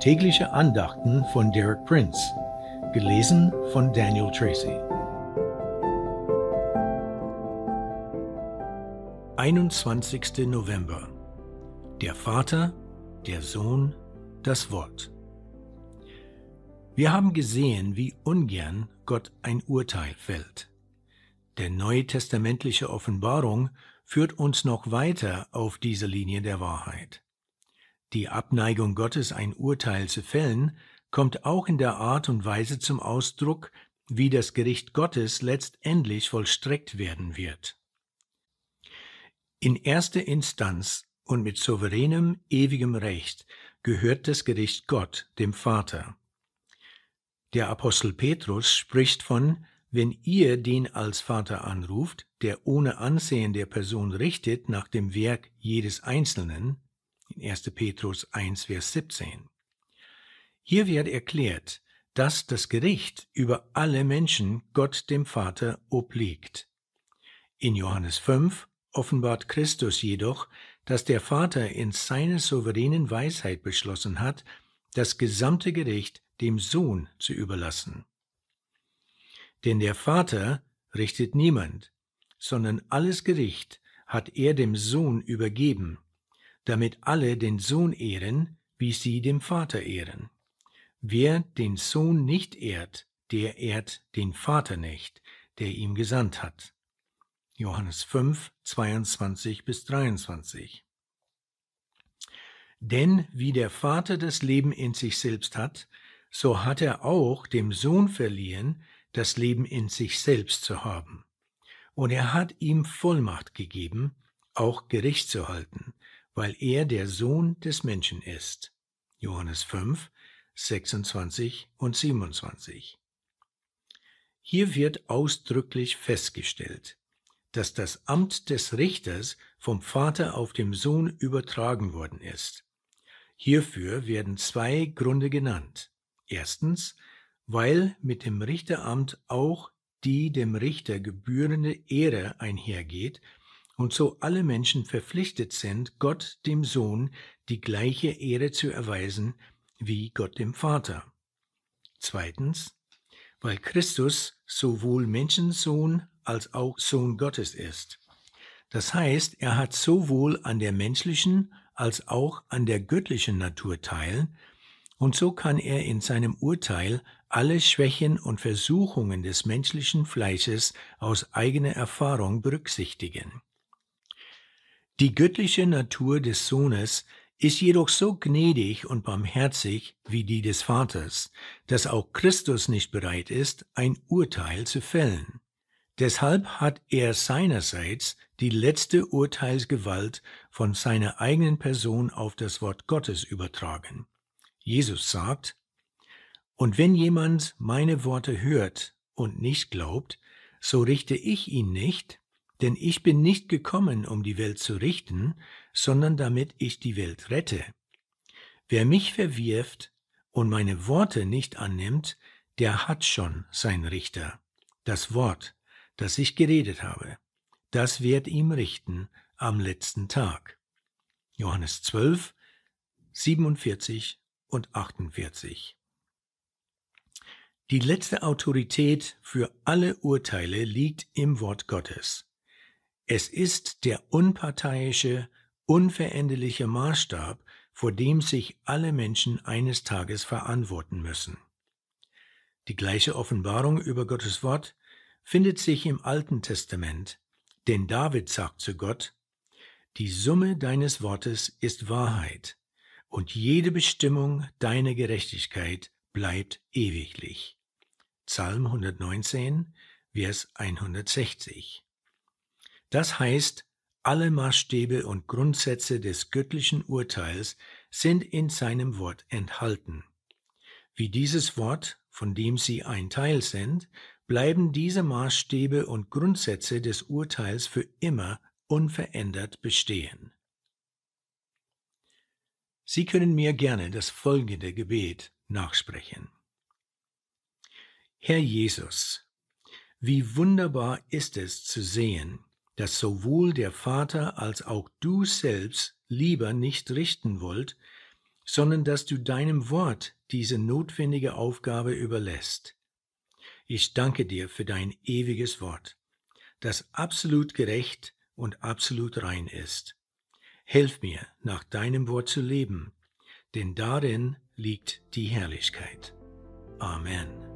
Tägliche Andachten von Derek Prince, gelesen von Daniel Tracy. 21. November. Der Vater, der Sohn, das Wort. Wir haben gesehen, wie ungern Gott ein Urteil fällt. Der neutestamentliche Offenbarung führt uns noch weiter auf diese Linie der Wahrheit die Abneigung Gottes ein Urteil zu fällen, kommt auch in der Art und Weise zum Ausdruck, wie das Gericht Gottes letztendlich vollstreckt werden wird. In erster Instanz und mit souveränem, ewigem Recht gehört das Gericht Gott, dem Vater. Der Apostel Petrus spricht von wenn ihr den als Vater anruft, der ohne Ansehen der Person richtet nach dem Werk jedes Einzelnen, 1. Petrus 1, Vers 17. Hier wird erklärt, dass das Gericht über alle Menschen Gott dem Vater obliegt. In Johannes 5 offenbart Christus jedoch, dass der Vater in seiner souveränen Weisheit beschlossen hat, das gesamte Gericht dem Sohn zu überlassen. Denn der Vater richtet niemand, sondern alles Gericht hat er dem Sohn übergeben, damit alle den Sohn ehren, wie sie dem Vater ehren. Wer den Sohn nicht ehrt, der ehrt den Vater nicht, der ihm gesandt hat. Johannes 5, 22 bis 23. Denn wie der Vater das Leben in sich selbst hat, so hat er auch dem Sohn verliehen, das Leben in sich selbst zu haben. Und er hat ihm Vollmacht gegeben, auch Gericht zu halten, weil er der Sohn des Menschen ist. Johannes 5, 26 und 27. Hier wird ausdrücklich festgestellt, dass das Amt des Richters vom Vater auf dem Sohn übertragen worden ist. Hierfür werden zwei Gründe genannt. Erstens, weil mit dem Richteramt auch die dem Richter gebührende Ehre einhergeht, und so alle Menschen verpflichtet sind, Gott dem Sohn die gleiche Ehre zu erweisen wie Gott dem Vater. Zweitens, weil Christus sowohl Menschensohn als auch Sohn Gottes ist. Das heißt, er hat sowohl an der menschlichen als auch an der göttlichen Natur teil, und so kann er in seinem Urteil alle Schwächen und Versuchungen des menschlichen Fleisches aus eigener Erfahrung berücksichtigen. Die göttliche Natur des Sohnes ist jedoch so gnädig und barmherzig wie die des Vaters, dass auch Christus nicht bereit ist, ein Urteil zu fällen. Deshalb hat er seinerseits die letzte Urteilsgewalt von seiner eigenen Person auf das Wort Gottes übertragen. Jesus sagt, Und wenn jemand meine Worte hört und nicht glaubt, so richte ich ihn nicht, denn ich bin nicht gekommen, um die Welt zu richten, sondern damit ich die Welt rette. Wer mich verwirft und meine Worte nicht annimmt, der hat schon sein Richter. Das Wort, das ich geredet habe, das wird ihm richten am letzten Tag. Johannes 12, 47 und 48. Die letzte Autorität für alle Urteile liegt im Wort Gottes. Es ist der unparteiische, unveränderliche Maßstab, vor dem sich alle Menschen eines Tages verantworten müssen. Die gleiche Offenbarung über Gottes Wort findet sich im Alten Testament, denn David sagt zu Gott, Die Summe deines Wortes ist Wahrheit, und jede Bestimmung deiner Gerechtigkeit bleibt ewiglich. Psalm 119, Vers 160. Das heißt, alle Maßstäbe und Grundsätze des göttlichen Urteils sind in seinem Wort enthalten. Wie dieses Wort, von dem sie ein Teil sind, bleiben diese Maßstäbe und Grundsätze des Urteils für immer unverändert bestehen. Sie können mir gerne das folgende Gebet nachsprechen. Herr Jesus, wie wunderbar ist es zu sehen, dass sowohl der Vater als auch du selbst lieber nicht richten wollt, sondern dass du deinem Wort diese notwendige Aufgabe überlässt. Ich danke dir für dein ewiges Wort, das absolut gerecht und absolut rein ist. Helf mir, nach deinem Wort zu leben, denn darin liegt die Herrlichkeit. Amen.